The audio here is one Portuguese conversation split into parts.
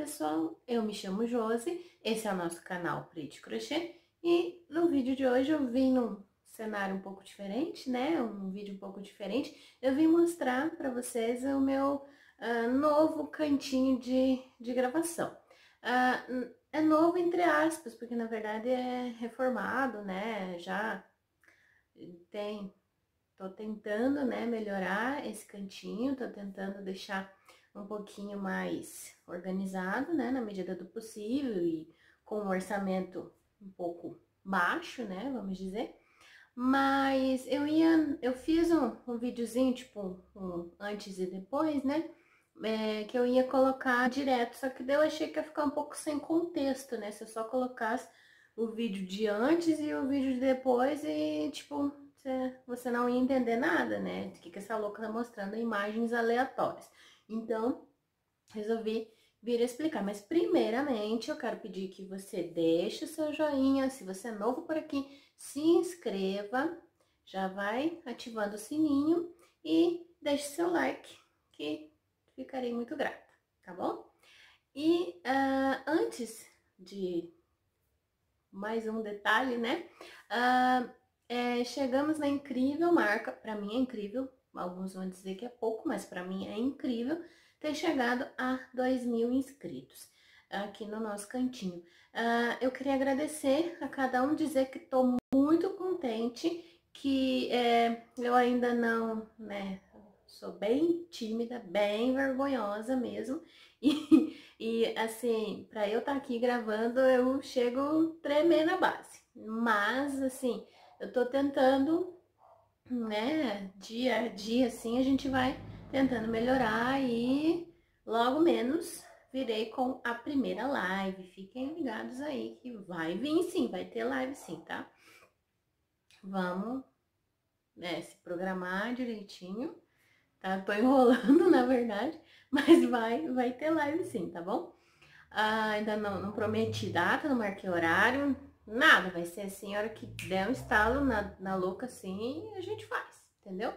pessoal, eu me chamo Josi, esse é o nosso canal Pretty Crochê e no vídeo de hoje eu vim num cenário um pouco diferente, né, um vídeo um pouco diferente, eu vim mostrar para vocês o meu uh, novo cantinho de, de gravação. Uh, é novo entre aspas, porque na verdade é reformado, né, já tem, tô tentando, né, melhorar esse cantinho, tô tentando deixar um pouquinho mais organizado, né, na medida do possível e com um orçamento um pouco baixo, né, vamos dizer. Mas eu ia, eu fiz um, um videozinho, tipo, um antes e depois, né, é, que eu ia colocar direto, só que daí eu achei que ia ficar um pouco sem contexto, né, se eu só colocasse o vídeo de antes e o vídeo de depois e, tipo, você não ia entender nada, né, o que, que essa louca tá mostrando, imagens aleatórias. Então, resolvi vir explicar. Mas primeiramente eu quero pedir que você deixe seu joinha, se você é novo por aqui, se inscreva, já vai ativando o sininho e deixe seu like, que ficarei muito grata, tá bom? E uh, antes de mais um detalhe, né? Uh, é, chegamos na incrível marca, para mim é incrível, Alguns vão dizer que é pouco, mas para mim é incrível ter chegado a 2 mil inscritos aqui no nosso cantinho. Uh, eu queria agradecer a cada um, dizer que estou muito contente, que é, eu ainda não, né, sou bem tímida, bem vergonhosa mesmo. E, e assim, para eu estar tá aqui gravando, eu chego tremendo na base. Mas, assim, eu estou tentando né, dia a dia, assim, a gente vai tentando melhorar e logo menos virei com a primeira live. Fiquem ligados aí que vai vir sim, vai ter live sim, tá? Vamos né, se programar direitinho, tá? Tô enrolando, na verdade, mas vai, vai ter live sim, tá bom? Ah, ainda não, não prometi data, não marquei horário, Nada, vai ser a hora que der um estalo na, na louca assim a gente faz, entendeu?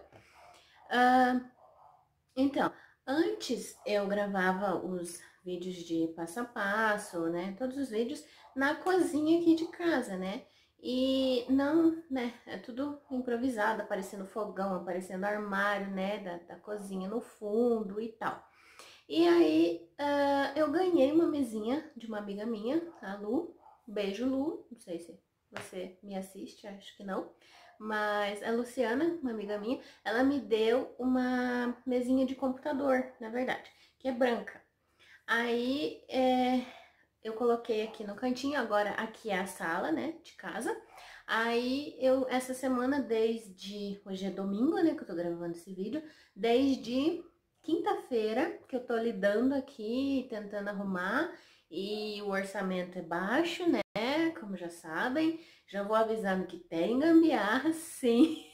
então, antes eu gravava os vídeos de passo a passo, né? Todos os vídeos na cozinha aqui de casa, né? E não, né? É tudo improvisado, aparecendo fogão, aparecendo armário, né? Da, da cozinha no fundo e tal. E aí uh, eu ganhei uma mesinha de uma amiga minha, a Lu, Beijo, Lu. Não sei se você me assiste, acho que não. Mas a é Luciana, uma amiga minha, ela me deu uma mesinha de computador, na verdade, que é branca. Aí é, eu coloquei aqui no cantinho, agora aqui é a sala, né, de casa. Aí eu, essa semana, desde. Hoje é domingo, né, que eu tô gravando esse vídeo, desde quinta-feira que eu tô lidando aqui, tentando arrumar e o orçamento é baixo, né? Como já sabem, já vou avisando que tem gambiarra, sim.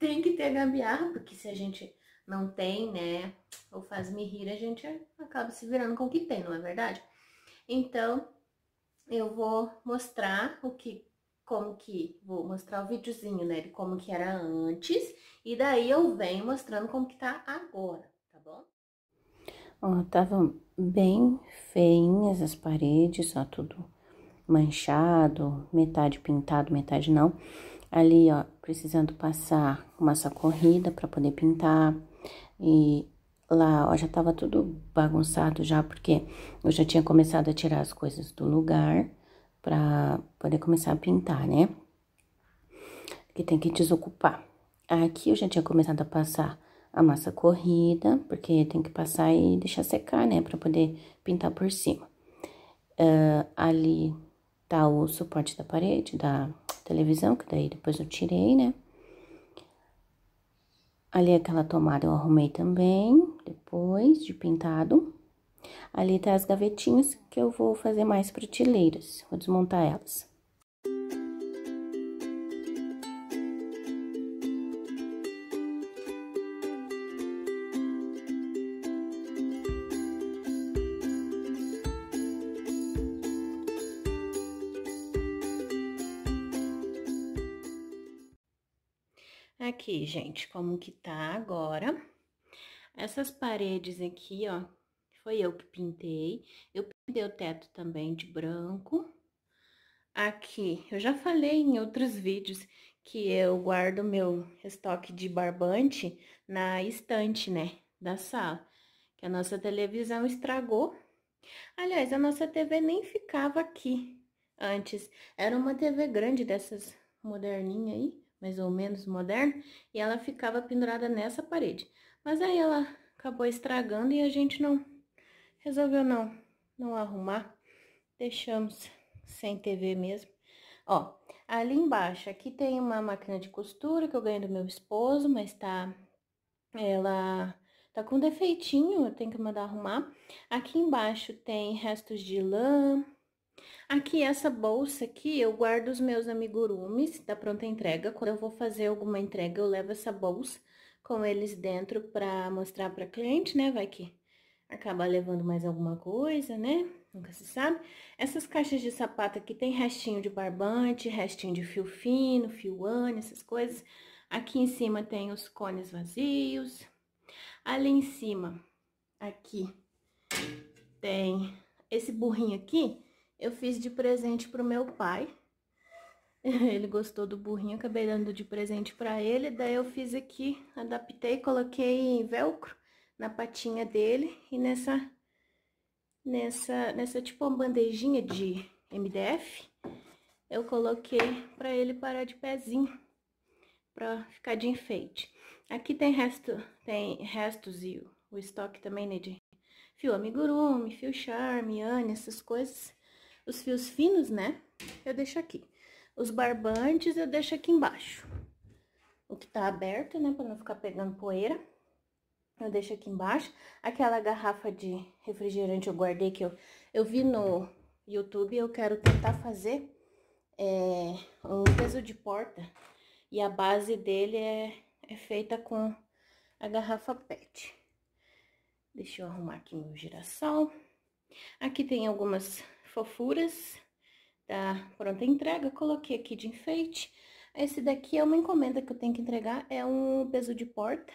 tem que ter gambiarra, porque se a gente não tem, né? Ou faz me rir, a gente acaba se virando com o que tem, não é verdade? Então, eu vou mostrar o que como que vou mostrar o videozinho, né, de como que era antes, e daí eu venho mostrando como que tá agora, tá bom? Ó, tava bem feinhas as paredes, ó, tudo manchado, metade pintado, metade não. Ali, ó, precisando passar uma só corrida para poder pintar. E lá, ó, já tava tudo bagunçado já, porque eu já tinha começado a tirar as coisas do lugar para poder começar a pintar, né? Que tem que desocupar. Aqui eu já tinha começado a passar a massa corrida, porque tem que passar e deixar secar, né, para poder pintar por cima. Uh, ali tá o suporte da parede, da televisão, que daí depois eu tirei, né. Ali aquela tomada eu arrumei também, depois de pintado. Ali tá as gavetinhas que eu vou fazer mais prateleiras, vou desmontar elas. aqui, gente, como que tá agora. Essas paredes aqui, ó, foi eu que pintei. Eu pintei o teto também de branco. Aqui, eu já falei em outros vídeos que eu guardo meu estoque de barbante na estante, né, da sala. Que a nossa televisão estragou. Aliás, a nossa TV nem ficava aqui antes. Era uma TV grande dessas moderninha aí mais ou menos moderno, e ela ficava pendurada nessa parede. Mas aí ela acabou estragando e a gente não resolveu não, não arrumar. Deixamos sem TV mesmo. Ó, ali embaixo, aqui tem uma máquina de costura que eu ganhei do meu esposo, mas tá... Ela tá com defeitinho, eu tenho que mandar arrumar. Aqui embaixo tem restos de lã, Aqui, essa bolsa aqui, eu guardo os meus amigurumis da pronta entrega. Quando eu vou fazer alguma entrega, eu levo essa bolsa com eles dentro pra mostrar pra cliente, né? Vai que acabar levando mais alguma coisa, né? Nunca se sabe. Essas caixas de sapato aqui tem restinho de barbante, restinho de fio fino, fio ane, essas coisas. Aqui em cima tem os cones vazios. Ali em cima, aqui, tem esse burrinho aqui eu fiz de presente pro meu pai. Ele gostou do burrinho, acabei dando de presente para ele. Daí eu fiz aqui, adaptei, coloquei velcro na patinha dele e nessa nessa nessa tipo uma bandejinha de MDF, eu coloquei para ele parar de pezinho para ficar de enfeite. Aqui tem resto, tem restos e o, estoque também né, de fio amigurumi, fio charme, Anne essas coisas. Os fios finos, né? Eu deixo aqui. Os barbantes eu deixo aqui embaixo. O que tá aberto, né? Pra não ficar pegando poeira. Eu deixo aqui embaixo. Aquela garrafa de refrigerante eu guardei que eu, eu vi no YouTube. Eu quero tentar fazer é, um peso de porta. E a base dele é, é feita com a garrafa PET. Deixa eu arrumar aqui meu girassol. Aqui tem algumas fofuras da pronta entrega, coloquei aqui de enfeite. Esse daqui é uma encomenda que eu tenho que entregar, é um peso de porta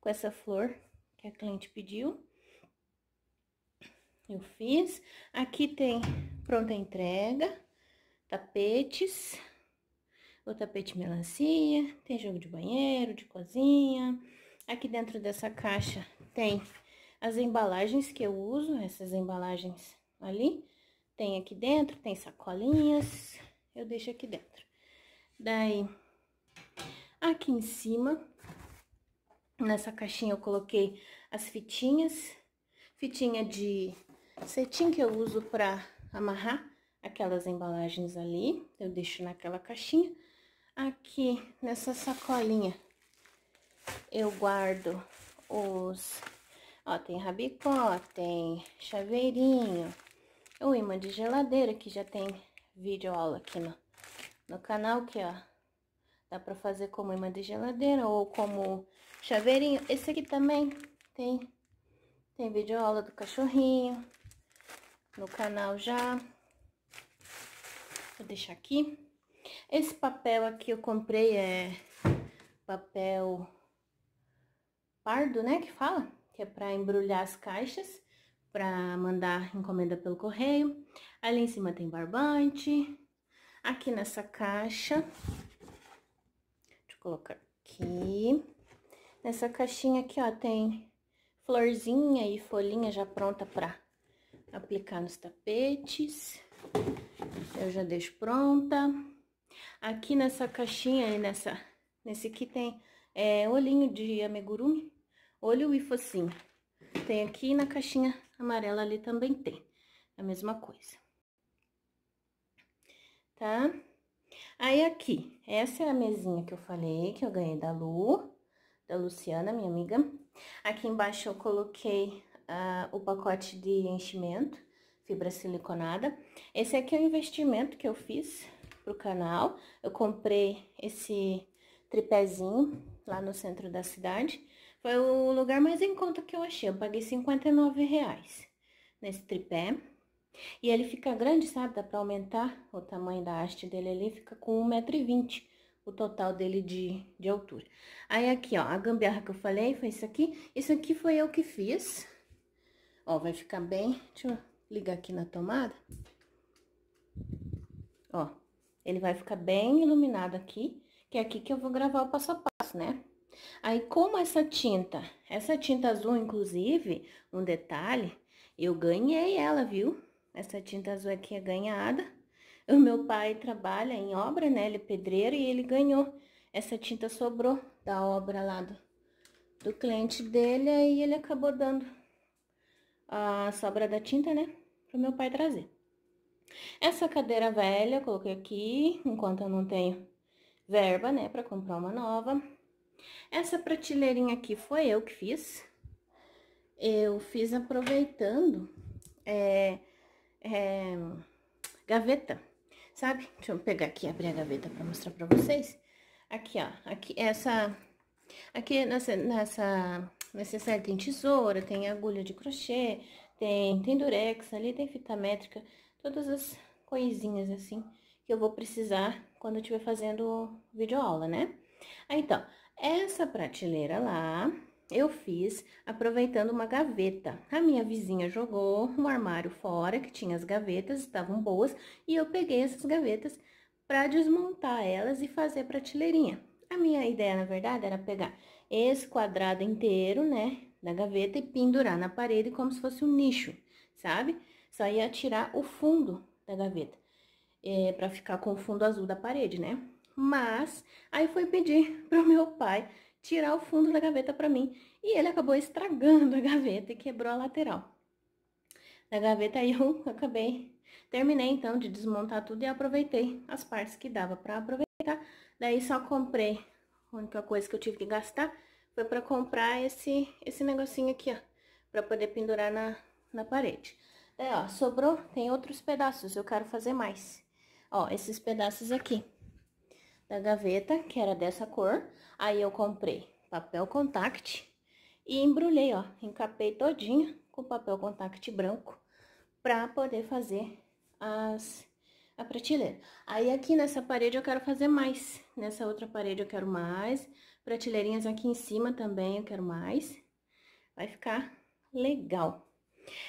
com essa flor que a cliente pediu. Eu fiz. Aqui tem pronta entrega, tapetes, o tapete melancia, tem jogo de banheiro, de cozinha. Aqui dentro dessa caixa tem as embalagens que eu uso, essas embalagens ali. Tem aqui dentro, tem sacolinhas, eu deixo aqui dentro. Daí, aqui em cima, nessa caixinha eu coloquei as fitinhas, fitinha de cetim que eu uso para amarrar aquelas embalagens ali, eu deixo naquela caixinha. Aqui nessa sacolinha eu guardo os, ó, tem rabicó, tem chaveirinho, o imã de geladeira, que já tem vídeo aula aqui no, no canal, que ó, dá pra fazer como imã de geladeira ou como chaveirinho. Esse aqui também tem, tem vídeo aula do cachorrinho no canal já. Vou deixar aqui. Esse papel aqui eu comprei é papel pardo, né, que fala? Que é pra embrulhar as caixas para mandar encomenda pelo correio. Ali em cima tem barbante. Aqui nessa caixa, deixa eu colocar aqui. Nessa caixinha aqui, ó, tem florzinha e folhinha já pronta para aplicar nos tapetes. Eu já deixo pronta. Aqui nessa caixinha e nessa, nesse aqui tem é, olhinho de amigurumi, olho e focinho. Tem aqui na caixinha amarela ali também tem, a mesma coisa. Tá? Aí, aqui, essa é a mesinha que eu falei, que eu ganhei da Lu, da Luciana, minha amiga. Aqui embaixo eu coloquei uh, o pacote de enchimento, fibra siliconada. Esse aqui é o investimento que eu fiz pro canal. Eu comprei esse tripézinho lá no centro da cidade. Foi o lugar mais em conta que eu achei. Eu paguei 59 reais nesse tripé. E ele fica grande, sabe? Dá pra aumentar o tamanho da haste dele ali. Fica com 1,20m o total dele de, de altura. Aí aqui, ó, a gambiarra que eu falei foi isso aqui. Isso aqui foi eu que fiz. Ó, vai ficar bem... Deixa eu ligar aqui na tomada. Ó, ele vai ficar bem iluminado aqui. Que é aqui que eu vou gravar o passo a passo, né? Aí, como essa tinta, essa tinta azul, inclusive, um detalhe, eu ganhei ela, viu? Essa tinta azul aqui é ganhada. O meu pai trabalha em obra, né? Ele é pedreiro e ele ganhou. Essa tinta sobrou da obra lá do, do cliente dele, aí ele acabou dando a sobra da tinta, né? Pro meu pai trazer. Essa cadeira velha eu coloquei aqui, enquanto eu não tenho verba, né? Pra comprar uma nova. Essa prateleirinha aqui foi eu que fiz. Eu fiz aproveitando é, é, gaveta, sabe? Deixa eu pegar aqui e abrir a gaveta para mostrar para vocês. Aqui, ó, aqui essa... Aqui nessa, nessa necessário tem tesoura, tem agulha de crochê, tem, tem durex ali, tem fita métrica, todas as coisinhas assim que eu vou precisar quando eu estiver fazendo vídeo aula, né? Aí, então, essa prateleira lá, eu fiz aproveitando uma gaveta. A minha vizinha jogou um armário fora, que tinha as gavetas, estavam boas, e eu peguei essas gavetas para desmontar elas e fazer prateleirinha. A minha ideia, na verdade, era pegar esse quadrado inteiro, né, da gaveta e pendurar na parede como se fosse um nicho, sabe? Só ia tirar o fundo da gaveta, é, eh, para ficar com o fundo azul da parede, né? Mas aí foi pedir para o meu pai tirar o fundo da gaveta para mim e ele acabou estragando a gaveta e quebrou a lateral. Da gaveta eu acabei terminei então de desmontar tudo e aproveitei as partes que dava para aproveitar. Daí só comprei, a única coisa que eu tive que gastar foi para comprar esse esse negocinho aqui, ó, para poder pendurar na na parede. Daí, é, ó, sobrou, tem outros pedaços, eu quero fazer mais. Ó, esses pedaços aqui da gaveta, que era dessa cor. Aí eu comprei papel contact e embrulhei, ó, encapei todinha com papel contact branco para poder fazer as a prateleira. Aí aqui nessa parede eu quero fazer mais, nessa outra parede eu quero mais, prateleirinhas aqui em cima também eu quero mais. Vai ficar legal.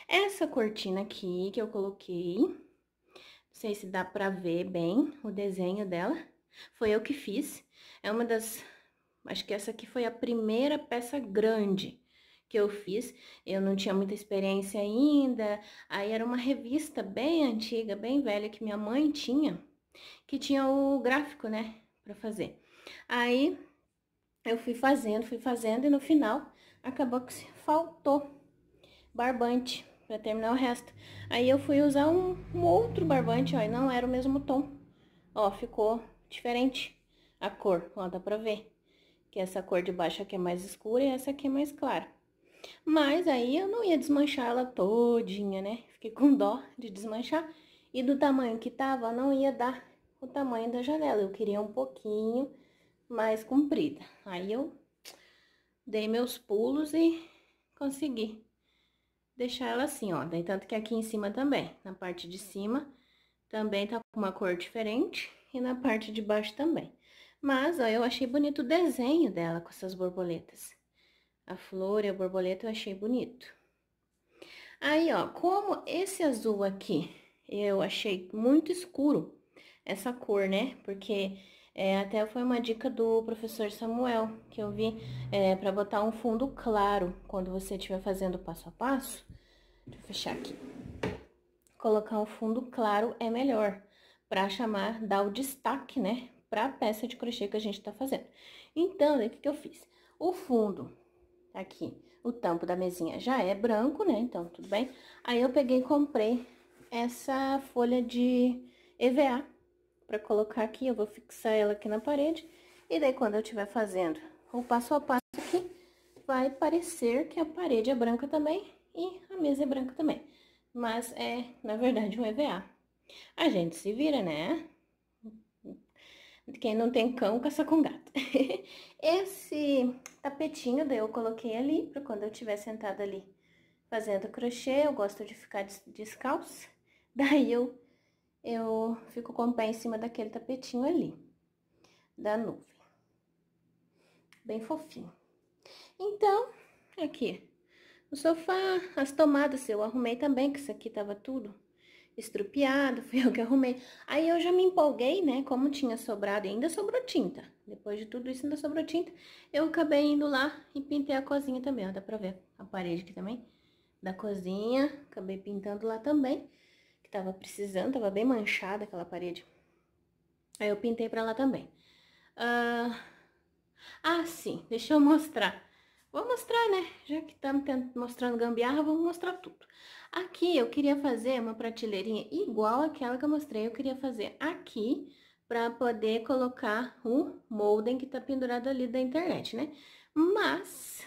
Essa cortina aqui que eu coloquei, não sei se dá pra ver bem o desenho dela, foi eu que fiz. É uma das... Acho que essa aqui foi a primeira peça grande que eu fiz. Eu não tinha muita experiência ainda. Aí era uma revista bem antiga, bem velha, que minha mãe tinha. Que tinha o gráfico, né? Pra fazer. Aí eu fui fazendo, fui fazendo. E no final, acabou que faltou barbante para terminar o resto. Aí eu fui usar um, um outro barbante, ó, e não era o mesmo tom. Ó, ficou diferente a cor, ó, dá pra ver que essa cor de baixo aqui é mais escura e essa aqui é mais clara. Mas aí eu não ia desmanchar ela todinha, né? Fiquei com dó de desmanchar e do tamanho que tava não ia dar o tamanho da janela. Eu queria um pouquinho mais comprida. Aí eu dei meus pulos e consegui deixar ela assim, ó. Daí tanto que aqui em cima também, na parte de cima, também tá com uma cor diferente e na parte de baixo também. Mas, ó, eu achei bonito o desenho dela com essas borboletas. A flor e a borboleta eu achei bonito. Aí, ó, como esse azul aqui eu achei muito escuro, essa cor, né? Porque é, até foi uma dica do professor Samuel, que eu vi é, para botar um fundo claro quando você estiver fazendo passo a passo. Deixa eu fechar aqui. Colocar um fundo claro é melhor, para chamar, dar o destaque, né, para a peça de crochê que a gente tá fazendo. Então, o que que eu fiz? O fundo tá aqui, o tampo da mesinha já é branco, né, então tudo bem. Aí eu peguei e comprei essa folha de EVA para colocar aqui, eu vou fixar ela aqui na parede. E daí, quando eu estiver fazendo o passo a passo aqui, vai parecer que a parede é branca também e a mesa é branca também. Mas é, na verdade, um EVA, a gente se vira, né? Quem não tem cão, caça com gato. Esse tapetinho daí eu coloquei ali, para quando eu estiver sentada ali fazendo crochê, eu gosto de ficar descalça. Daí eu, eu fico com o pé em cima daquele tapetinho ali, da nuvem. Bem fofinho. Então, aqui, no sofá, as tomadas eu arrumei também, que isso aqui tava tudo estrupiado, fui eu que arrumei. Aí eu já me empolguei, né? Como tinha sobrado, ainda sobrou tinta. Depois de tudo isso, ainda sobrou tinta. Eu acabei indo lá e pintei a cozinha também, ó, dá pra ver a parede aqui também. Da cozinha, acabei pintando lá também, que tava precisando, tava bem manchada aquela parede. Aí eu pintei pra lá também. Uh... Ah, sim, deixa eu mostrar. Vou mostrar, né? Já que estamos mostrando gambiarra, vamos mostrar tudo. Aqui eu queria fazer uma prateleirinha igual àquela que eu mostrei. Eu queria fazer aqui para poder colocar o molden que está pendurado ali da internet, né? Mas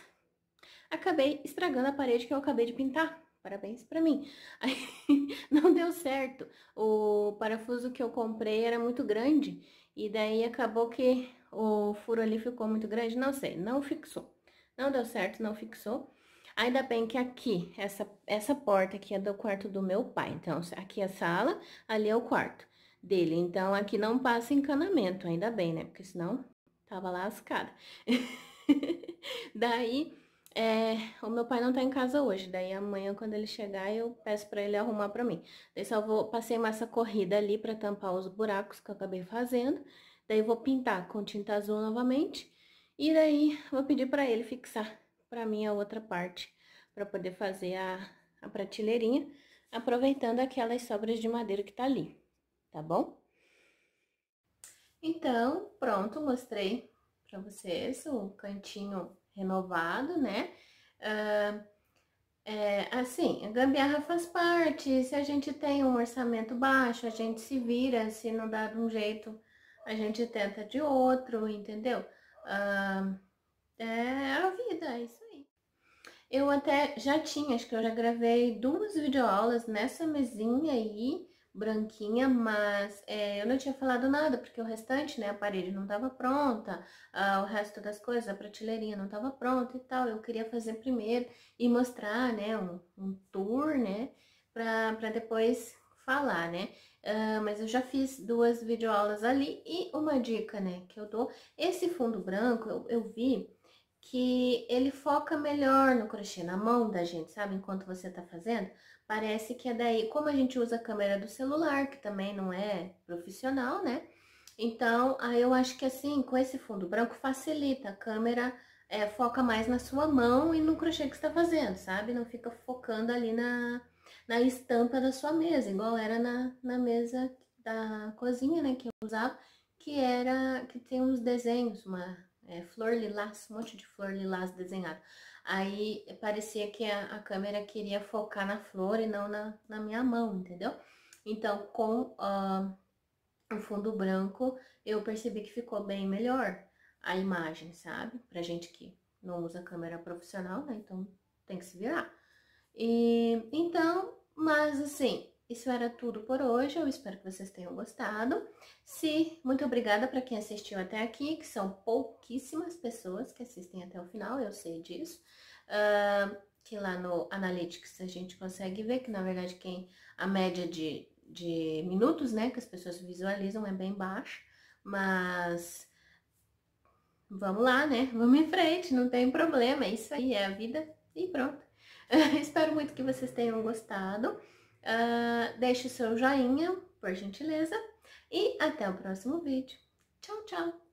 acabei estragando a parede que eu acabei de pintar. Parabéns para mim. Aí, não deu certo. O parafuso que eu comprei era muito grande e daí acabou que o furo ali ficou muito grande, não sei, não fixou. Não deu certo, não fixou. Ainda bem que aqui, essa, essa porta aqui é do quarto do meu pai. Então, aqui é a sala, ali é o quarto dele. Então, aqui não passa encanamento, ainda bem, né? Porque senão tava lascada. Daí, é, o meu pai não tá em casa hoje, daí amanhã quando ele chegar eu peço para ele arrumar para mim. Daí só vou, passei massa corrida ali para tampar os buracos que eu acabei fazendo, daí vou pintar com tinta azul novamente e daí, vou pedir para ele fixar para mim a outra parte, para poder fazer a, a prateleirinha, aproveitando aquelas sobras de madeira que tá ali, tá bom? Então, pronto, mostrei para vocês o cantinho renovado, né? Uh, é, assim, a gambiarra faz parte, se a gente tem um orçamento baixo, a gente se vira, se não dá de um jeito, a gente tenta de outro, entendeu? Uh, é a vida, é isso aí. Eu até já tinha, acho que eu já gravei duas videoaulas nessa mesinha aí, branquinha, mas é, eu não tinha falado nada, porque o restante, né, a parede não estava pronta, uh, o resto das coisas, a prateleirinha não estava pronta e tal. Eu queria fazer primeiro e mostrar, né, um, um tour, né, para depois falar, né? Uh, mas eu já fiz duas videoaulas ali e uma dica, né, que eu dou. Esse fundo branco, eu, eu vi que ele foca melhor no crochê, na mão da gente, sabe? Enquanto você tá fazendo, parece que é daí. Como a gente usa a câmera do celular, que também não é profissional, né? Então, aí eu acho que assim, com esse fundo branco, facilita. A câmera é, foca mais na sua mão e no crochê que está fazendo, sabe? Não fica focando ali na, na estampa da sua mesa, igual era na, na mesa da cozinha, né, que eu usava, que era, que tem uns desenhos, uma é, flor lilás, um monte de flor lilás desenhada. Aí parecia que a, a, câmera queria focar na flor e não na, na minha mão, entendeu? Então, com uh, o fundo branco, eu percebi que ficou bem melhor a imagem, sabe? Pra gente que não usa câmera profissional, né? Então, tem que se virar. E, então, mas assim, isso era tudo por hoje. Eu espero que vocês tenham gostado. Se muito obrigada para quem assistiu até aqui, que são pouquíssimas pessoas que assistem até o final, eu sei disso. Uh, que lá no Analytics a gente consegue ver que na verdade quem a média de, de minutos, né, que as pessoas visualizam é bem baixa, mas vamos lá, né? Vamos em frente, não tem problema, é isso aí, é a vida e pronto. Espero muito que vocês tenham gostado. Uh, deixe o seu joinha, por gentileza. E até o próximo vídeo. Tchau, tchau!